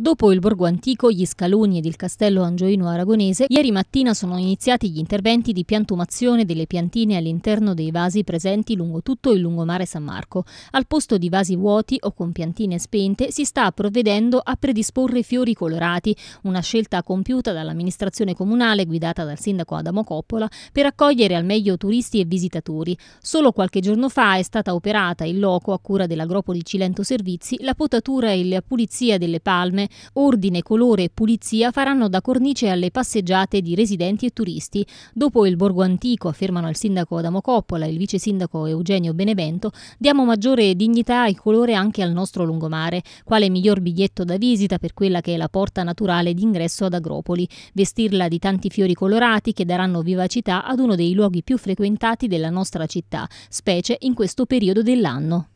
Dopo il borgo antico, gli scaloni ed il castello angioino-aragonese, ieri mattina sono iniziati gli interventi di piantumazione delle piantine all'interno dei vasi presenti lungo tutto il lungomare San Marco. Al posto di vasi vuoti o con piantine spente si sta provvedendo a predisporre fiori colorati, una scelta compiuta dall'amministrazione comunale guidata dal sindaco Adamo Coppola per accogliere al meglio turisti e visitatori. Solo qualche giorno fa è stata operata in loco a cura dell'agropoli Cilento Servizi la potatura e la pulizia delle palme Ordine, colore e pulizia faranno da cornice alle passeggiate di residenti e turisti. Dopo il Borgo Antico, affermano il sindaco Adamo Coppola e il vice sindaco Eugenio Benevento, diamo maggiore dignità e colore anche al nostro lungomare, quale miglior biglietto da visita per quella che è la porta naturale d'ingresso ad Agropoli, vestirla di tanti fiori colorati che daranno vivacità ad uno dei luoghi più frequentati della nostra città, specie in questo periodo dell'anno.